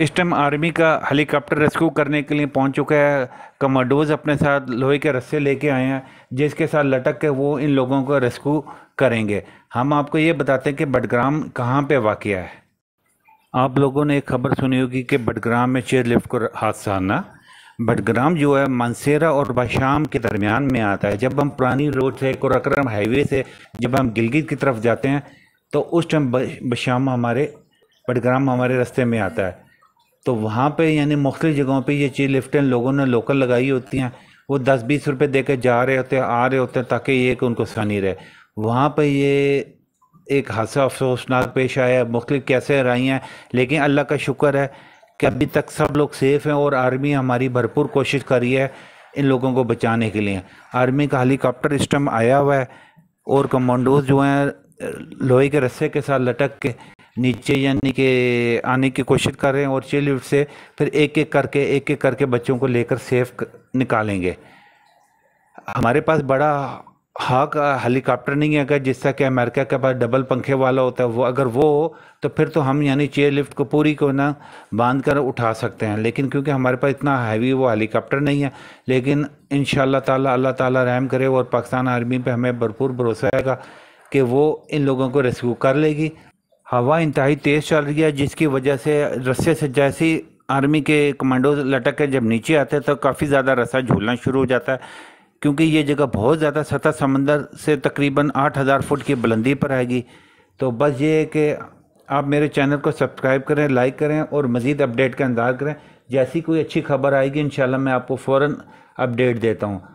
इस time army का helicopter rescue करने के लिए पहुंच चुका है कमांडोज अपने साथ लोहे के रस्से लेके आए हैं जिसके साथ लटक के वो इन लोगों को रेस्क्यू करेंगे हम आपको ये बताते हैं कि बडग्राम कहाँ पे वाक़ है आप लोगों ने एक खबर सुनी होगी कि बडग्राम में चेयर लिफ्ट को हादसा आना बडग्राम जो है मनसेरा और बाशाम के दरमियान में आता है जब हम पुरानी रोड से कोराक्रम हाईवे से जब हम गिलगित की तरफ जाते हैं तो उस टाइम बशाम हमारे बडग्राम हमारे रास्ते में आता है तो वहाँ पे यानी मुख्तु जगहों पे ये चीज़ लिफ्टें लोगों ने लोकल लगाई होती हैं वो दस बीस रुपए दे के जा रहे होते हैं आ रहे होते हैं ताकि ये कि उनको सनी रहे वहाँ पर ये एक हादसा अफसोसनाक पेश आया है मुख्तु कैसे रही हैं लेकिन अल्लाह का शुक्र है कि अभी तक सब लोग सेफ़ हैं और आर्मी हमारी भरपूर कोशिश कर रही है इन लोगों को बचाने के लिए आर्मी का हेलीकॉप्टर सिस्टम आया हुआ है और कमांडोज जो हैं लोहे के रस्से के साथ लटक के नीचे यानी कि आने की कोशिश कर रहे हैं और चेयर लिफ्ट से फिर एक एक करके एक एक करके बच्चों को लेकर सेफ निकालेंगे हमारे पास बड़ा हाक हेलीकॉप्टर नहीं है अगर जिसका कि अमेरिका के पास डबल पंखे वाला होता है वो अगर वो हो तो फिर तो हम यानी चेयर लिफ्ट को पूरी को ना बांध कर उठा सकते हैं लेकिन क्योंकि हमारे पास इतना हैवी वो हेलीकॉप्टर नहीं है लेकिन इन ताला अल्लाह ताला रहम करे और पाकिस्तान आर्मी पे हमें भरपूर भरोसा आएगा कि वो इन लोगों को रेस्क्यू कर लेगी हवा इंतहाई तेज़ चल रही है जिसकी वजह से रस्से से जैसी आर्मी के कमांडो लटक के जब नीचे आते हैं तो काफ़ी ज़्यादा रस्सा झूलना शुरू हो जाता है क्योंकि ये जगह बहुत ज़्यादा सतह समंदर से तकरीबन हज़ार फुट की बुलंदी पर आएगी तो बस ये है कि आप मेरे चैनल को सब्सक्राइब करें लाइक करें और मज़ीद अपडेट का इंतजार करें जैसी कोई अच्छी खबर आएगी इन मैं आपको फ़ौर अपडेट देता हूँ